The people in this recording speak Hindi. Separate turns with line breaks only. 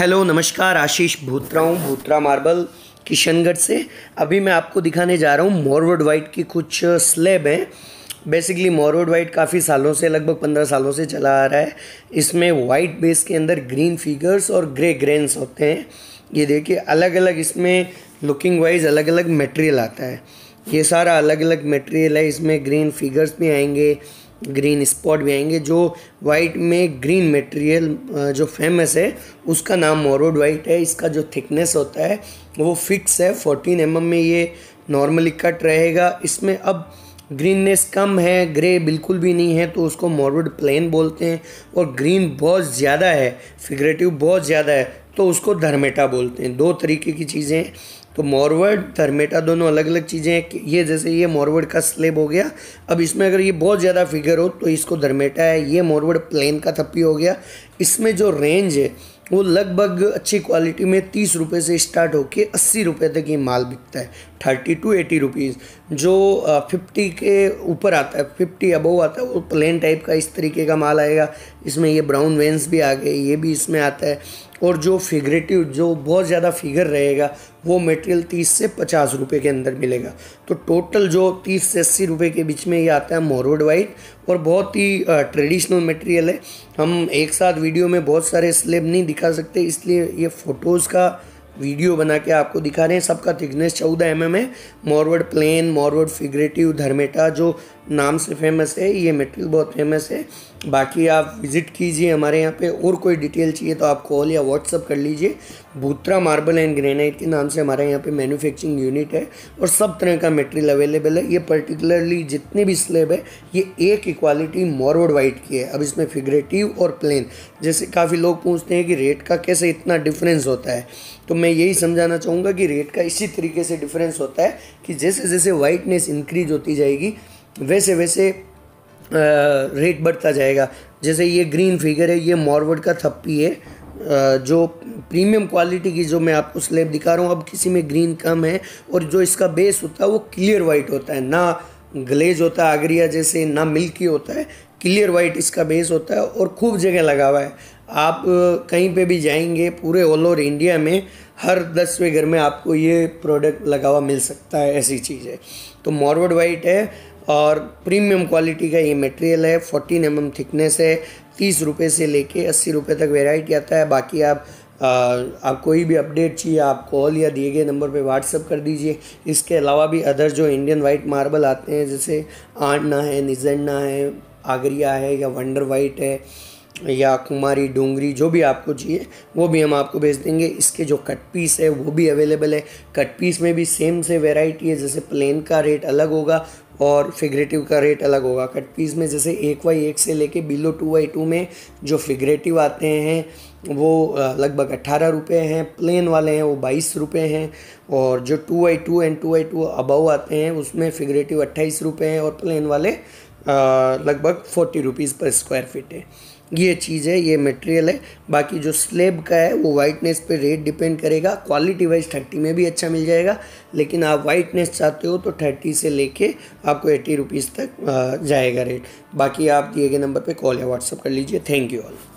हेलो नमस्कार आशीष भूतरा हूँ भूतरा मार्बल किशनगढ़ से अभी मैं आपको दिखाने जा रहा हूँ मॉरवर्ड वाइट की कुछ स्लेब हैं बेसिकली मॉरवर्ड वाइट काफ़ी सालों से लगभग पंद्रह सालों से चला आ रहा है इसमें वाइट बेस के अंदर ग्रीन फिगर्स और ग्रे ग्रेन्स होते हैं ये देखिए अलग अलग इसमें लुकिंग वाइज अलग अलग मटेरियल आता है ये सारा अलग अलग मटेरियल है इसमें ग्रीन फिगर्स भी आएंगे ग्रीन स्पॉट भी आएंगे जो वाइट में ग्रीन मटेरियल जो फेमस है उसका नाम मोरोड वाइट है इसका जो थिकनेस होता है वो फिक्स है फोर्टीन एम mm में ये नॉर्मली कट रहेगा इसमें अब ग्रीननेस कम है ग्रे बिल्कुल भी नहीं है तो उसको मॉरवुड प्लेन बोलते हैं और ग्रीन बहुत ज़्यादा है फिगरेटिव बहुत ज़्यादा है तो उसको धर्मेटा बोलते हैं दो तरीके की चीज़ें तो मॉरवर्ड थर्मेटा दोनों अलग अलग चीज़ें हैं ये जैसे ये मॉरवर्ड का स्लेब हो गया अब इसमें अगर ये बहुत ज़्यादा फिगर हो तो इसको धर्मेटा है ये मॉरवर्ड प्लेन का थप्पी हो गया इसमें जो रेंज है वो लगभग अच्छी क्वालिटी में तीस रुपये से स्टार्ट होकर अस्सी रुपये तक ये माल बिकता है थर्टी टू एटी रुपीज़ जो फिफ्टी के ऊपर आता है फिफ्टी अबव आता है वो प्लेन टाइप का इस तरीके का माल आएगा इसमें ये ब्राउन वेंस भी आ गए ये भी इसमें आता है और जो फिगरेटिव जो बहुत ज़्यादा फिगर रहेगा वो मटेरियल तीस से पचास रुपये के अंदर मिलेगा तो टोटल जो तीस से अस्सी रुपये के बीच में ये आता है मोरोड वाइट और बहुत ही ट्रेडिशनल मटेरियल है हम एक साथ वीडियो में बहुत सारे स्लेब नहीं दिखा सकते इसलिए ये फ़ोटोज़ का वीडियो बना के आपको दिखा रहे हैं सबका थिकनेस चौदह एम mm एम है मॉरवर्ड प्लेन मॉरवर्ड फिगरेटिव धर्मेटा जो नाम से फेमस है ये मेटेरियल बहुत फेमस है बाकी आप विज़िट कीजिए हमारे यहाँ पे और कोई डिटेल चाहिए तो आप कॉल या व्हाट्सअप कर लीजिए भूत्रा मार्बल एंड ग्रेनाइट के नाम से हमारे यहाँ पे मैन्युफैक्चरिंग यूनिट है और सब तरह का मटेरियल अवेलेबल है ये पर्टिकुलरली जितनी भी स्लेब है ये एक इक्वालिटी मॉरवर्ड वाइट की है अब इसमें फिगरेटिव और प्लेन जैसे काफ़ी लोग पूछते हैं कि रेट का कैसे इतना डिफरेंस होता है तो मैं यही समझाना चाहूँगा कि रेट का इसी तरीके से डिफरेंस होता है कि जैसे जैसे वाइटनेस इंक्रीज होती जाएगी वैसे वैसे रेट बढ़ता जाएगा जैसे ये ग्रीन फिगर है ये मॉरवर्ड का थप्पी है जो प्रीमियम क्वालिटी की जो मैं आपको स्लेब दिखा रहा हूँ अब किसी में ग्रीन कम है और जो इसका बेस होता है वो क्लियर वाइट होता है ना ग्लेज होता है आगरिया जैसे ना मिल्की होता है क्लियर वाइट इसका बेस होता है और खूब जगह लगा हुआ है आप कहीं पे भी जाएंगे पूरे ऑल ओवर इंडिया में हर दसवें घर में आपको ये प्रोडक्ट लगा हुआ मिल सकता है ऐसी चीज़ है तो मॉरवर्ड वाइट है और प्रीमियम क्वालिटी का ये मटेरियल है 14 एम mm थिकनेस है तीस रुपये से लेके अस्सी रुपये तक वेराइटी आता है बाकी आप आ, आप कोई भी अपडेट चाहिए आप कॉल या दिए गए नंबर पे व्हाट्सअप कर दीजिए इसके अलावा भी अदर जो इंडियन वाइट मार्बल आते हैं जैसे आंडना है निजंडना है आगरिया है या वंडर वाइट है या कुमारी डोंगरी जो भी आपको चाहिए वो भी हम आपको भेज देंगे इसके जो कट पीस है वो भी अवेलेबल है कट पीस में भी सेम से वेराइटी है जैसे प्लेन का रेट अलग होगा और फिगरेटिव का रेट अलग होगा कट पीस में जैसे एक वाई एक से लेके बिलो टू वाई टू में जो फिगरेटिव आते हैं वो लगभग अट्ठारह रुपये हैं प्लेन वाले हैं वो बाईस रुपये हैं और जो two by two and two by two above आते हैं उसमें फिगरेटिव अट्ठाईस रुपये हैं और प्लेन वाले लगभग फोर्टी रुपीज़ पर स्क्वायर फिट है ये चीज़ है ये मटेरियल है बाकी जो स्लेब का है वो वाइटनेस पे रेट डिपेंड करेगा क्वालिटी वाइज थर्टी में भी अच्छा मिल जाएगा लेकिन आप वाइटनेस चाहते हो तो थर्टी से लेके आपको एट्टी रुपीज़ तक जाएगा रेट बाकी आप दिए गए नंबर पे कॉल या व्हाट्सअप कर लीजिए थैंक यू ऑल